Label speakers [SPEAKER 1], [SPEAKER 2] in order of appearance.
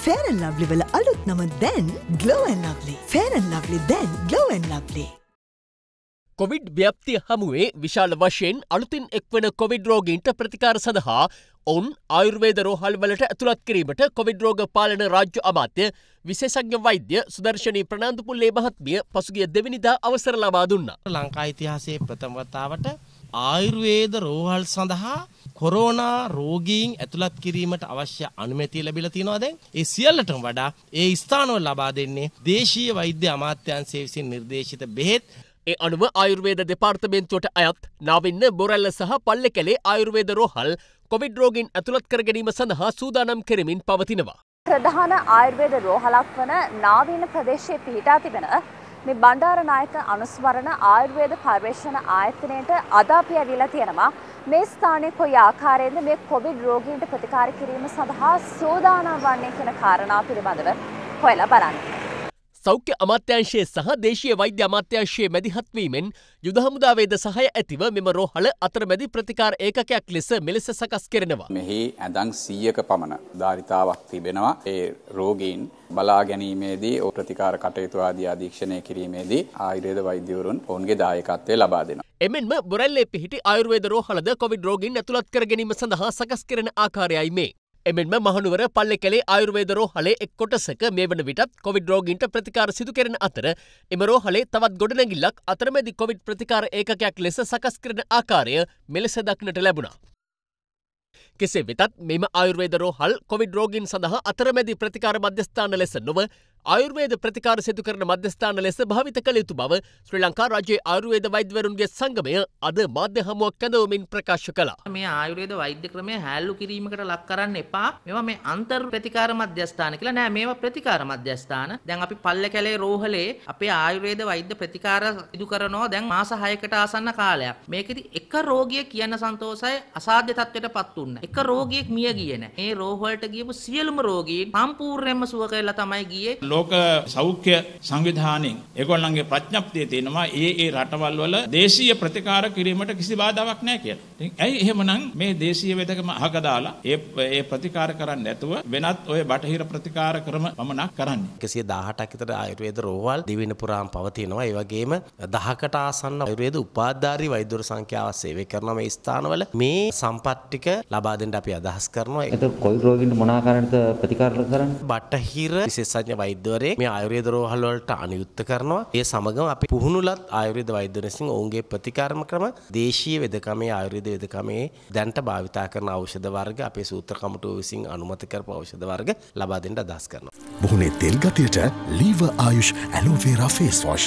[SPEAKER 1] ෆේරන් ලබ්ලිවල අලුත් නම දැන් ගලෝවන් ලබ්ලි ෆේරන් ලබ්ලි දැන් ගලෝවන් ලබ්ලි කොවිඩ් ව්‍යප්තිය හමුවේ විශාල වශයෙන් අලුතින් එක්වන කොවිඩ් රෝගීන්ට ප්‍රතිකාර සඳහා ඔවුන් ආයුර්වේද රෝහල්වලට ඇතුළත් කිරීමට කොවිඩ් රෝග පාලන රාජ්‍ය අමාත්‍ය විශේෂඥ වෛද්‍ය සුදර්ශනී ප්‍රනාන්දුපුල්ලේ මහත්මිය පසුගිය දෙවනිදා අවසර ලබා දුන්නා.
[SPEAKER 2] ලංකා ඉතිහාසයේ ප්‍රථම වතාවට ආයුර්වේද රෝහල් සඳහා කොරෝනා රෝගීන් ඇතුළත් කිරීමට අවශ්‍ය අනුමැතිය ලැබිලා තියෙනවා දැන්. ඒ සියල්ලටම වඩා ඒ ස්ථානවල ලබා දෙන්නේ දේශීය වෛද්‍ය අමාත්‍යාංශය විසින් නිර්දේශිත
[SPEAKER 1] බෙහෙත් ඒ අනුව ආයුර්වේද දෙපාර්තමේන්තුවට අයත් නවින්න බොරැල්ල සහ පල්ලෙ කළේ ආයුර්වේද රෝහල් කොවිඩ් රෝගින් ඇතුළත් කරගැනීම සඳහා සූදානම් කරමින් පවතිනවා. ප්‍රධාන ආයුර්වේද රෝහලක් වන නාවීන ප්‍රදේශයේ පිහිටා තිබෙන මේ බණ්ඩාරනායක අනුස්මරණ ආයුර්වේද පර්යේෂණ ආයතනයට අද අපි ඇවිල්ලා තියෙනවා මේ ස්ථානයේ කොයි ආකාරයෙන්ද මේ කොවිඩ් රෝගීන්ට ප්‍රතිකාර කිරීම සඳහා සූදානම් වන්නේ කියන කාරණා පිළිබඳව හොයලා බලන්න. සෞඛ්‍ය අමාත්‍යංශයේ සහ දේශීය වෛද්‍ය අමාත්‍යංශයේ මැදිහත්වීමෙන් යුද හමුදාවේද සහය ඇතිව මෙම රෝහල අතරමැදි ප්‍රතිකාර ඒකකයක් ලෙස මෙලෙස සකස් කරනවා. මෙහි ඇඳන් සීයක පමණ ධාරිතාවක් තිබෙනවා. ඒ රෝගීන් බලා ගැනීමේදී ඕ ප්‍රතිකාර කටයුතු ආදී අධීක්ෂණය කිරීමේදී ආයුර්වේද වෛද්‍යවරුන් ඔවුන්ගේ දායකත්වය ලබා දෙනවා. එමෙන්ම බොරැල්ලේ පිහිටි ආයුර්වේද රෝහලද කොවිඩ් රෝගීන් ඇතුළත් කර ගැනීම සඳහා සකස් කරන ආකාරයයි මේ. එමෙන්ම මහනුවර පල්ලෙකැලේ ආයුර්වේද රෝහලේ එක් කොටසක මේ වන විටත් කොවිඩ් රෝගීන්ට ප්‍රතිකාර සිදුකෙරෙන අතර එම රෝහලේ තවත් ගොඩනැගිල්ලක් අතරමැදි කොවිඩ් ප්‍රතිකාර ඒකකයක් ලෙස සකස් කරන ආකාරය මෙලෙස දක්නට ලැබුණා. කෙසේ වෙතත් මෙම ආයුර්වේද රෝහල් කොවිඩ් රෝගීන් සඳහා අතරමැදි ප්‍රතිකාර මධ්‍යස්ථාන ලෙස නොව ආයුර්වේද ප්‍රතිකාර සිදු කරන මධ්‍යස්ථාන ලෙස භාවිත කළ යුතු බව ශ්‍රී ලංකා රජයේ ආයුර්වේද වෛද්‍යවරුන්ගේ සංගමය අද මාධ්‍ය හමුවක් කැඳවමින් ප්‍රකාශ කළා.
[SPEAKER 3] මේ ආයුර්වේද වෛද්‍ය ක්‍රමය හැල්ලු කිරීමකට ලක් කරන්න එපා. මේවා මේ අන්තර් ප්‍රතිකාර මධ්‍යස්ථාන කියලා නෑ මේවා ප්‍රතිකාර මධ්‍යස්ථාන. දැන් අපි පල්ලකැලේ රෝහලේ අපේ ආයුර්වේද වෛද්‍ය ප්‍රතිකාර සිදු කරනවා දැන් මාස 6කට ආසන්න කාලයක්. මේකෙදි එක රෝගියෙක් කියන සන්තෝෂය අසාධ්‍ය තත්ත්වයට පත් වුණා. එක රෝගියෙක් මිය ගියේ නෑ. මේ රෝහලට ගියපු සියලුම රෝගීන් සම්පූර්ණයෙන්ම සුව කරලා තමයි ගියේ.
[SPEAKER 1] ලෝක සෞඛ්‍ය සංවිධානයෙන් ඒගොල්ලන්ගේ ප්‍රඥප්තිය තියෙනවා ඒ ඒ රටවල් වල දේශීය ප්‍රතිකාර කිරීමට කිසි බාධාවක් නැහැ කියලා. ඉතින් ඇයි එහෙමනම් මේ දේශීය වෙදකම අහක දාලා ඒ ඒ ප්‍රතිකාර කරන්නේ නැතුව වෙනත් ওই බටහිර ප්‍රතිකාර ක්‍රම පමණක් කරන්නේ.
[SPEAKER 2] 118ක් විතර ආයුර්වේද රෝහල් දිවින පුරාම පවතිනවා. ඒ වගේම 10කට ආසන්න ආයුර්වේද උපාධාරී වෛද්‍යවරු සංඛ්‍යාව සේවය කරන මේ ස්ථානවල මේ සම්පත් ටික ලබා දෙන්න අපි අදහස් කරනවා.
[SPEAKER 3] ඒක කොයි රෝගීන්ට මොන ආකාරයකට ප්‍රතිකාර කරන්නේ?
[SPEAKER 2] බටහිර විශේෂඥ වෛද්‍ය වෛද්‍යවරයෙක් මේ ආයුර්වේද රෝහල් වලට අනුයුක්ත කරනවා. ඒ සමගම අපි පුහුණුලත් ආයුර්වේද වෛද්‍යවරයන් ඔවුන්ගේ ප්‍රතිකාරම ක්‍රම දේශීය වෙදකමේ ආයුර්වේද වෙදකමේ දැන්ට භාවිතා කරන ඖෂධ වර්ග අපේ සූත්‍ර කමිටුව විසින් අනුමත කරපු ඖෂධ වර්ග ලබා දෙන්න අදහස් කරනවා.
[SPEAKER 1] මුහුණේ තෙල් ගතියට ලීව ආයුෂ් ඇලෝවේරා ෆේස් වොෂ්